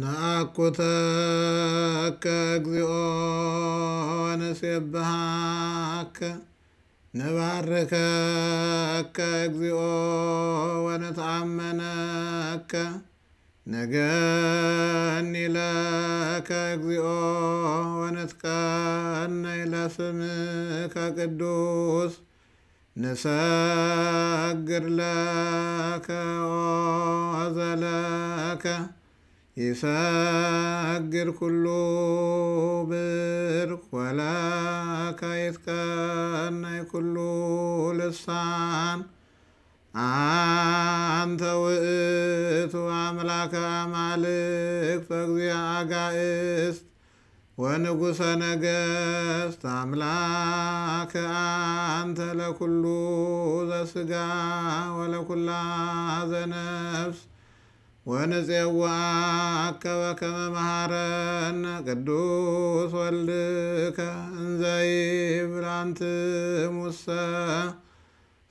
ንአኩተከ እግዚኦ ወንሴብሃከ ንባርከከ እግዚኦ ወንትአመነከ ነገኒ ለከ እግዚኦ ለስምከ ቅዱስ ንሰግድ ለከ ይፈግር ኩሉ ብርክ ወላከ ይትቀነይ ኩሉ ልሳን አንተ ውእቱ አምላከ አማልክት በእግዚአ አጋእስት ወንጉሰ ነገስት አምላከ አንተ ለኩሉ ዘስጋ ወለኩላ ዘነ ወንፄዋከ በከመ መሃረነ ቅዱስ ወልድከ እንዘ ይብል አንትሙ እሰ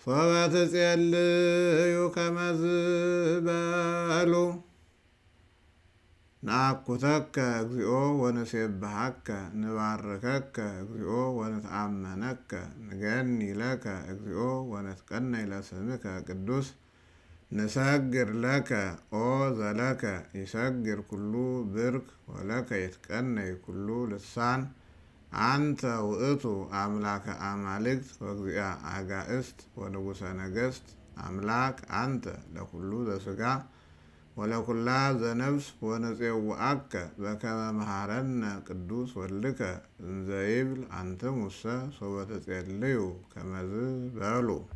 ሶበ ትጼልዩ ከመ ዝበሉ ናኩተከ እግዚኦ ወንሴብሃከ ንባርከከ እግዚኦ ወንትአመነከ ንገኒ ለከ እግዚኦ ወንትቀነይ ለስምከ ቅዱስ نساجر لك أو ذلك يسجر كله برك ولك يتكني كله لسان أنت وإتو أملاك أمالكت وغزيا أجائست ونغوس نجست أملاك أنت لكل ذا سجا ولكل ذا نفس ونزي وأك ذكر مهارنا قدوس ولك إن زيبل أنت موسى صوبت تسأليو كما ذي بالو